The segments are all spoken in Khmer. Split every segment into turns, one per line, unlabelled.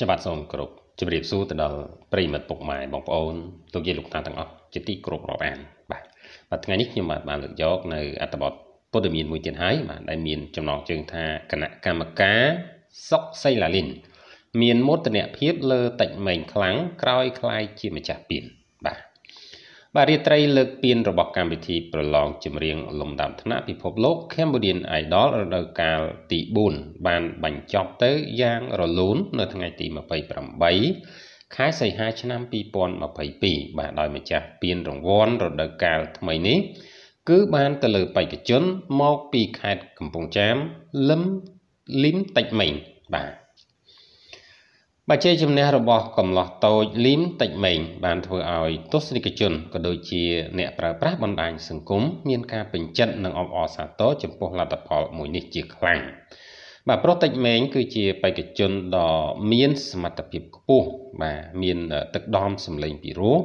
ខ្ញុំបាទសូមគោរពជម្រាបសួរទៅដល់ប្រិយមិត្តពុកម៉ែបងប្អូន ទូកយាយលោកតាទាំងអស់ជាទីគោរពរាប់អានបាទបាទថ្ងៃនេះខ្ញុំបាទបានលើកយកនៅ អត្ថបទព័ត៌មានមួយទៀតហើយបាទដែលមានចំណងជើងថាគណៈកម្មការសុកសីឡាលីនមានមោទនភាពលើតិចមែងខ្លាំងក្រោយคลายជាម្ចាស់ពានបាទបាទរាត្រីលើកពានរបស់កម្មវិធីប្រឡងចម្រៀងលំដាប់ថ្នាក់ពិភពលោក Cambodian Idol រដូវកាលទី4បានបញ្ចប់ទៅយ៉ាងរលូន នៅថ្ងៃទី28ខែសីហាឆ្នាំ2022បាទដោយម្ចាស់ពានរង្វាន់រដូវកាលថ្មីនេះគឺបានទៅលើបេក្ខជនមកពីខេត្តកំពង់ចាមលឹមលីមតិចមេងបាទបច្ចេកជំនះរបស់កំឡោះតូចលីមតិចម៉េងបានធ្វើឲ្យទស្សនិកជនក៏ដូចជាអ្នកប្រើប្រាស់បណ្ដាញសង្គមមាន ការពេញចិត្តនិងអបអរសាទរចំពោះលទ្ធផលមួយនេះជាខ្លាំងបាទប្រុសតិចម៉េង គឺជាបេក្ខជនដ៏មាន សមត្ថភាពខ្ពស់បាទមានទឹកដមសម្លេងពីរោះ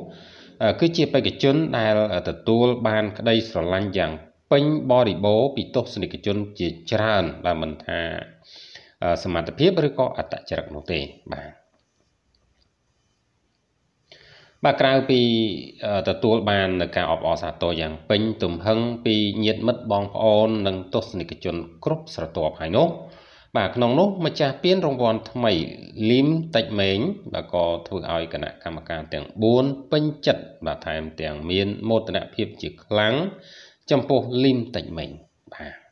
គឺជាបេក្ខជនដែលទទួល បាន ក្តីស្រឡាញ់យ៉ាងពេញបរិបូរពីទស្សនិកជន ជាច្រើនដែលមិនថាសមត្ថភាពឬក៏អត្តចរិតនោះទេបាទបាទក្រៅពីទទួលបាននៅការអបអរសាទរយ៉ាងពេញទំហឹងពីញាតិមិត្តបងប្អូននិងទស្សនិកជនគ្រប់ស្រទាប់ហើយនោះបាទក្នុងនោះម្ចាស់ពានរង្វាន់ថ្មីលីមតិចម៉េងបាទក៏ធ្វើឲ្យគណៈកម្មការទាំង4ពេញចិត្តបាទថែមទាំងមានមោទនភាពជាខ្លាំងចំពោះលីមតិចម៉េងបាទ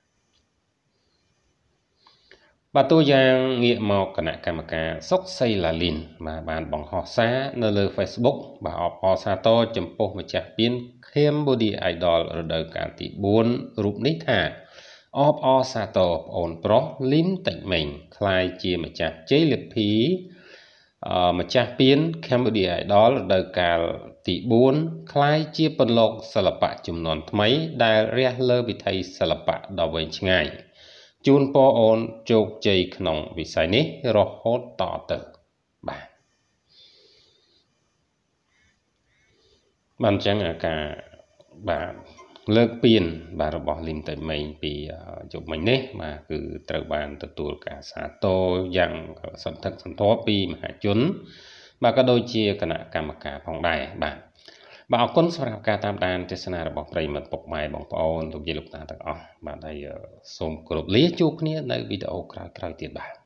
បាទតួយ៉ាងងាកមកគណៈកម្មការសុកសីឡាលីនបាទបានបង្ហោះសារនៅលើ Facebook បាទអបអរសាទរចំពោះម្ចាស់ពាន Cambodia Idol រដូវកាលទី4រូបនេះថាអបអរសាទរប្អូនប្រុសលីនតិចមេងคล้ายជាម្ចាស់ជ័យលាភីម្ចាស់ពាន Cambodia Idol រដូវកាលទី4คล้ายជាបន្លកសិល្បៈចំនួនថ្មីដែលរះលើវិថីសិល្បៈដ៏វែងឆ្ងាយ។ជូនពរអូនជោគជ័យក្នុងវិស័យនេះ រហូតតទៅបាទបានអញ្ចឹងអាការបាទលើកពៀនបាទរបស់លីមតេមេងពីជប់មិញនេះបាទគឺត្រូវបានទទួលការសាទរយ៉ាងសន្ធឹកសន្ធាប់ពីមហាជន បាទក៏ដូចជាគណៈកម្មការផងដែរបាទបាទអរគុណសម្រាប់ការតាមដានទេសនារបស់ប្រិមិត្តពុកម៉ែបងប្អូនលោកយាយលោកតាទាំងអស់បាទហើយសូមគោរពលាជួបគ្នានៅ វីដេអូក្រោយៗទៀតបាទ